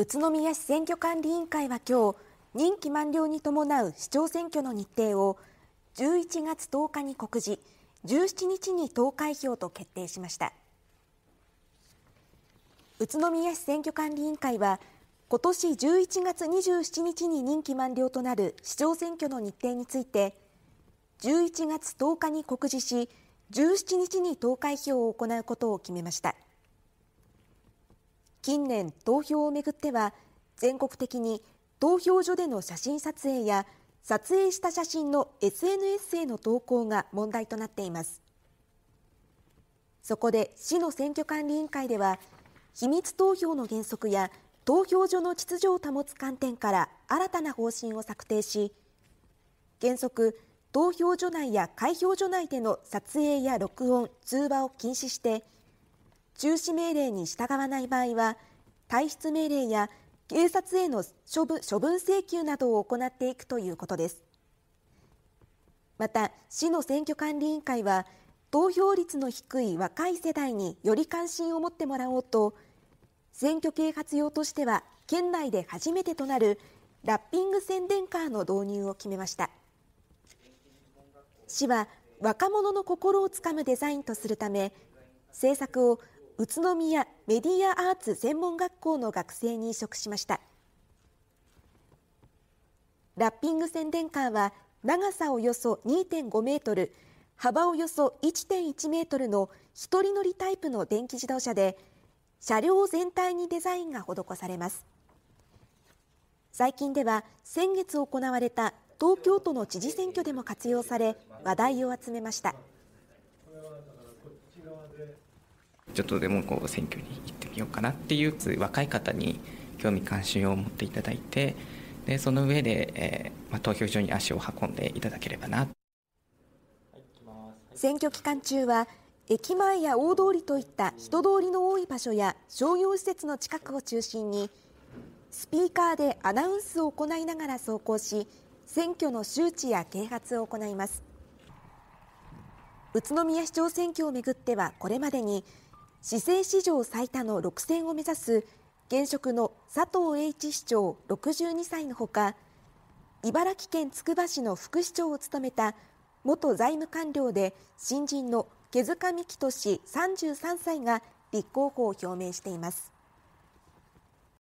宇都宮市選挙管理委員会は今日任期満了に伴う市長選挙の日程を11月10日に告示17日に投開票と決定しました宇都宮市選挙管理委員会は今年11月27日に任期満了となる市長選挙の日程について11月10日に告示し17日に投開票を行うことを決めました近年、投票をめぐっては、全国的に投票所での写真撮影や、撮影した写真の SNS への投稿が問題となっています。そこで、市の選挙管理委員会では、秘密投票の原則や投票所の秩序を保つ観点から新たな方針を策定し、原則、投票所内や開票所内での撮影や録音、通話を禁止して、中止命令に従わない場合は、退出命令や警察への処分処分請求などを行っていくということです。また、市の選挙管理委員会は、投票率の低い若い世代により関心を持ってもらおうと、選挙啓発用としては県内で初めてとなるラッピング宣伝カーの導入を決めました市は若者の心をつかむデザインとするため政策を宇都宮メディアアーツ専門学校の学生に移植しましたラッピング宣伝カーは長さおよそ2.5メートル幅およそ1.1メートルの一人乗りタイプの電気自動車で車両全体にデザインが施されます最近では先月行われた東京都の知事選挙でも活用され話題を集めました。ちょっとでもこう選挙に行ってみようかなっていう若い方に興味関心を持っていただいてでその上で、えーまあ、投票所に足を運んでいただければな選挙期間中は駅前や大通りといった人通りの多い場所や商業施設の近くを中心にスピーカーでアナウンスを行いながら走行し選挙の周知や啓発を行います宇都宮市長選挙をめぐってはこれまでに市政史上最多の6選を目指す現職の佐藤栄一市長62歳のほか茨城県つくば市の副市長を務めた元財務官僚で新人の毛塚幹俊33歳が立候補を表明しています。